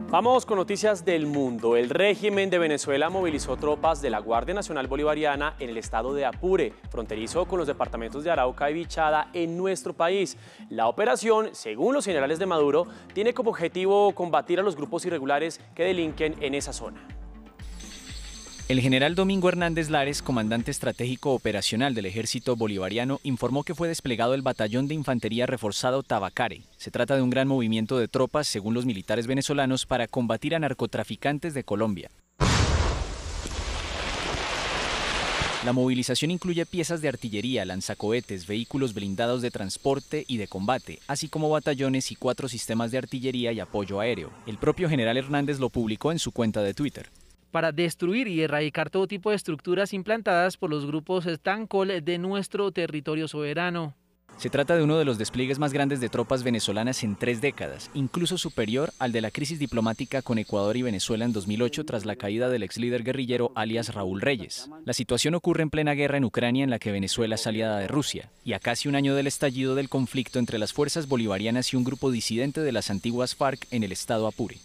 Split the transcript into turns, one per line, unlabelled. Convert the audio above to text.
Vamos con noticias del mundo. El régimen de Venezuela movilizó tropas de la Guardia Nacional Bolivariana en el estado de Apure, fronterizo con los departamentos de Arauca y Bichada en nuestro país. La operación, según los generales de Maduro, tiene como objetivo combatir a los grupos irregulares que delinquen en esa zona.
El general Domingo Hernández Lares, comandante estratégico operacional del ejército bolivariano, informó que fue desplegado el batallón de infantería reforzado Tabacare. Se trata de un gran movimiento de tropas, según los militares venezolanos, para combatir a narcotraficantes de Colombia. La movilización incluye piezas de artillería, lanzacohetes, vehículos blindados de transporte y de combate, así como batallones y cuatro sistemas de artillería y apoyo aéreo. El propio general Hernández lo publicó en su cuenta de Twitter
para destruir y erradicar todo tipo de estructuras implantadas por los grupos Tancol de nuestro territorio soberano.
Se trata de uno de los despliegues más grandes de tropas venezolanas en tres décadas, incluso superior al de la crisis diplomática con Ecuador y Venezuela en 2008 tras la caída del ex líder guerrillero alias Raúl Reyes. La situación ocurre en plena guerra en Ucrania en la que Venezuela es aliada de Rusia, y a casi un año del estallido del conflicto entre las fuerzas bolivarianas y un grupo disidente de las antiguas FARC en el estado Apure.